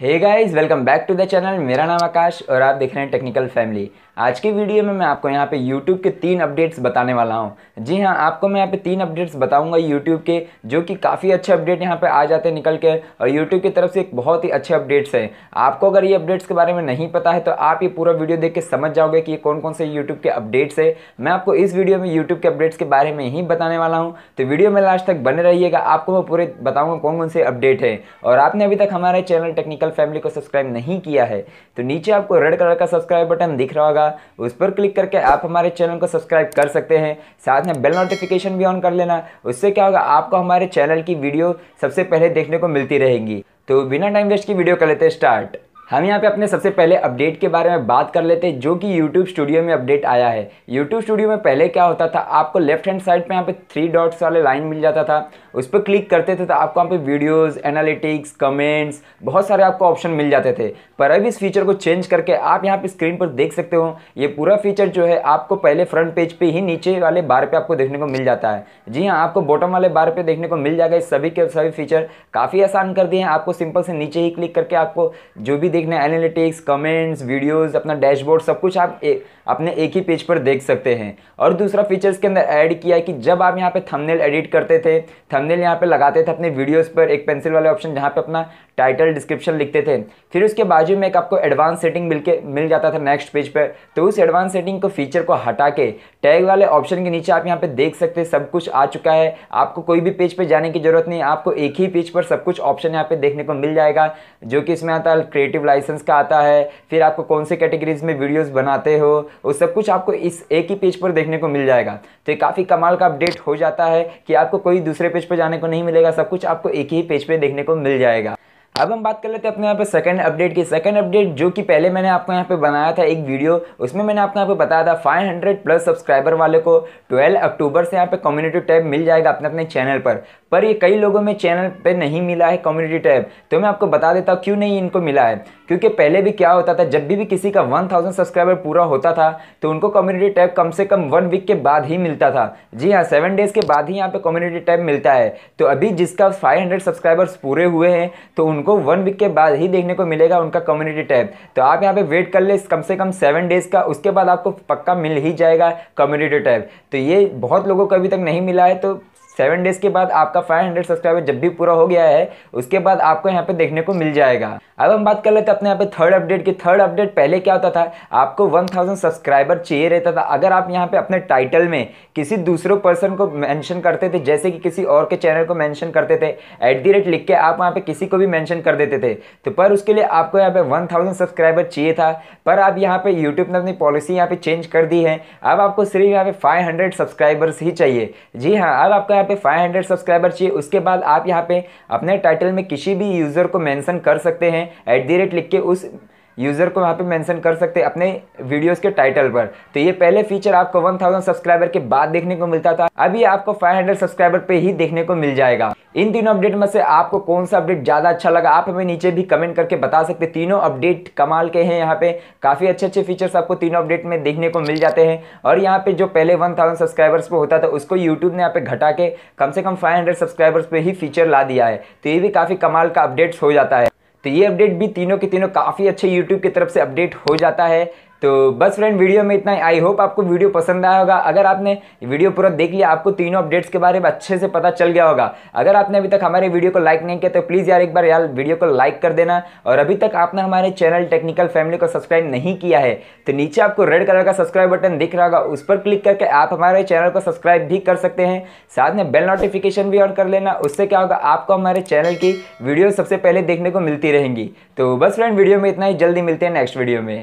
hey guys welcome back to the channel मेरा नाम आकाश और आप देख रहे हैं टेक्निकल फैमिली आज की वीडियो में मैं आपको यहाँ पे यूट्यूब के तीन अपडेट्स बताने वाला हूँ जी हाँ आपको मैं यहाँ पे तीन अपडेट्स बताऊँगा यूट्यूब के जो कि काफ़ी अच्छे अपडेट यहाँ पे आ जाते हैं निकल के और यूट्यूब की तरफ से एक बहुत ही अच्छे अपडेट्स हैं आपको अगर ये अपडेट्स के बारे में नहीं पता है तो आप ये पूरा वीडियो देख के समझ जाओगे कि ये कौन कौन से यूट्यूब के अपडेट्स है मैं आपको इस वीडियो में यूट्यूब के अपडेट्स के बारे में ही बताने वाला हूँ तो वीडियो में लास्ट तक बने रहिएगा आपको मैं पूरे बताऊँगा कौन कौन से अपडेट है और आपने अभी तक हमारे चैनल टेक्निकल टेक्निकल फैमिली को सब्सक्राइब नहीं किया है तो नीचे आपको रेड कलर का सब्सक्राइब बटन दिख रहा होगा उस पर क्लिक करके आप हमारे चैनल को सब्सक्राइब कर सकते हैं साथ में बेल नोटिफिकेशन भी ऑन कर लेना उससे क्या होगा आपको हमारे चैनल की वीडियो सबसे पहले देखने को मिलती रहेगी तो बिना टाइम वेस्ट की वीडियो कर लेते हैं स्टार्ट हम यहाँ पे अपने सबसे पहले अपडेट के बारे में बात कर लेते हैं जो कि YouTube स्टूडियो में अपडेट आया है YouTube स्टूडियो में पहले क्या होता था आपको लेफ्ट हैंड साइड पे यहाँ पे थ्री डॉट्स वाले लाइन मिल जाता था उस पर क्लिक करते थे तो आपको यहाँ पे वीडियोस एनालिटिक्स कमेंट्स बहुत सारे आपको ऑप्शन मिल जाते थे पर अब इस फीचर को चेंज करके आप यहाँ पर स्क्रीन पर देख सकते हो ये पूरा फीचर जो है आपको पहले फ्रंट पेज पर ही नीचे वाले बार पर आपको देखने को मिल जाता है जी हाँ आपको बॉटम वाले बार पर देखने को मिल जाएगा इस सभी के सभी फीचर काफ़ी आसान कर दिए हैं आपको सिंपल से नीचे ही क्लिक करके आपको जो भी देखना है एनालिटिक्स कमेंट्स वीडियोस अपना डैशबोर्ड सब कुछ आप ए, अपने एक ही पेज पर देख सकते हैं और दूसरा फीचर्स के अंदर ऐड किया है कि जब आप यहाँ पे थंबनेल एडिट करते थे थंबनेल यहाँ पे लगाते थे अपने वीडियोस पर एक पेंसिल वाले ऑप्शन जहाँ पे अपना टाइटल डिस्क्रिप्शन लिखते थे फिर उसके बाजू में एक आपको एडवांस सेटिंग मिल मिल जाता था नेक्स्ट पेज पर तो उस एडवांस सेटिंग को फीचर को हटा के टैग वाले ऑप्शन के नीचे आप यहाँ पे देख सकते हैं सब कुछ आ चुका है आपको कोई भी पेज पे जाने की जरूरत नहीं आपको एक ही पेज पर सब कुछ ऑप्शन यहाँ पे देखने को मिल जाएगा जो कि इसमें आता है क्रिएटिव लाइसेंस का आता है फिर आपको कौन से कैटेगरीज में वीडियोज़ बनाते हो वो सब कुछ आपको इस एक ही पेज पर देखने को मिल जाएगा तो ये काफ़ी कमाल का अपडेट हो जाता है कि आपको कोई दूसरे पेज पर जाने को नहीं मिलेगा सब कुछ आपको एक ही पेज पर देखने को मिल जाएगा अब हम बात कर लेते हैं अपने यहाँ पे सेकंड अपडेट की सेकंड अपडेट जो कि पहले मैंने आपको यहाँ पे बनाया था एक वीडियो उसमें मैंने आपको यहाँ पे बताया था 500 प्लस सब्सक्राइबर वाले को 12 अक्टूबर से यहाँ पे कम्युनिटी टैब मिल जाएगा अपने अपने चैनल पर पर ये कई लोगों में चैनल पर नहीं मिला है कम्युनिटी टैब तो मैं आपको बता देता हूँ क्यों नहीं इनको मिला है क्योंकि पहले भी क्या होता था जब भी, भी किसी का 1000 सब्सक्राइबर पूरा होता था तो उनको कम्युनिटी टैब कम से कम वन वीक के बाद ही मिलता था जी हाँ सेवन डेज़ के बाद ही यहाँ पे कम्युनिटी टैब मिलता है तो अभी जिसका 500 सब्सक्राइबर्स पूरे हुए हैं तो उनको वन वीक के बाद ही देखने को मिलेगा उनका कम्युनिटी टैब तो आप यहाँ पर वेट कर ले कम से कम सेवन डेज़ का उसके बाद आपको पक्का मिल ही जाएगा कम्युनिटी टैब तो ये बहुत लोगों को अभी तक नहीं मिला है तो सेवन डेज के बाद आपका 500 सब्सक्राइबर जब भी पूरा हो गया है उसके बाद आपको यहाँ पे देखने को मिल जाएगा अब हम बात कर लेते हैं अपने यहाँ पे थर्ड अपडेट की थर्ड अपडेट पहले क्या होता था आपको 1000 सब्सक्राइबर चाहिए रहता था अगर आप यहाँ पे अपने टाइटल में किसी दूसरे पर्सन को मैंशन करते थे जैसे कि किसी और के चैनल को मैंशन करते थे एट दी रेट लिख के आप वहाँ पर किसी को भी मैंशन कर देते थे तो पर उसके लिए आपको यहाँ पे वन सब्सक्राइबर चाहिए था पर आप यहाँ पे यूट्यूब ने अपनी पॉलिसी यहाँ पे चेंज कर दी है अब आपको सिर्फ यहाँ पे फाइव सब्सक्राइबर्स ही चाहिए जी हाँ अब आपका यहाँ पे 500 सब्सक्राइबर चाहिए उसके बाद आप यहाँ पे अपने टाइटल में किसी भी यूज़र को मेंशन कर सकते हैं एट दी रेट लिख के उस यूज़र को यहाँ पे मेंशन कर सकते हैं अपने वीडियोस के टाइटल पर तो ये पहले फीचर आपको 1000 सब्सक्राइबर के बाद देखने को मिलता था अभी आपको 500 सब्सक्राइबर पे ही देखने को मिल जाएगा इन तीनों अपडेट में से आपको कौन सा अपडेट ज़्यादा अच्छा लगा आप हमें नीचे भी कमेंट करके बता सकते तीनों अपडेट कमाल के हैं यहाँ पे काफ़ी अच्छे अच्छे फीचर्स आपको तीनों अपडेट में देखने को मिल जाते हैं और यहाँ पे जो पहले 1000 सब्सक्राइबर्स पे होता था उसको यूट्यूब ने यहाँ पे घटा के कम से कम 500 सब्सक्राइबर्स पर ही फीचर ला दिया है तो ये भी काफ़ी कमाल का अपडेट्स हो जाता है तो ये अपडेट भी तीनों के तीनों काफ़ी अच्छे यूट्यूब की तरफ से अपडेट हो जाता है तो बस फ्रेंड वीडियो में इतना ही आई होप आपको वीडियो पसंद आया होगा अगर आपने वीडियो पूरा देख लिया आपको तीनों अपडेट्स के बारे में अच्छे से पता चल गया होगा अगर आपने अभी तक हमारे वीडियो को लाइक नहीं किया तो प्लीज़ यार एक बार यार वीडियो को लाइक कर देना और अभी तक आपने हमारे चैनल टेक्निकल फैमिली को सब्सक्राइब नहीं किया है तो नीचे आपको रेड कलर का सब्सक्राइब बटन दिख रहा होगा उस पर क्लिक करके आप हमारे चैनल को सब्सक्राइब भी कर सकते हैं साथ में बेल नोटिफिकेशन भी ऑन कर लेना उससे क्या होगा आपको हमारे चैनल की वीडियो सबसे पहले देखने को मिलती रहेंगी तो बस फ्रेंड वीडियो में इतना ही जल्दी मिलते हैं नेक्स्ट वीडियो में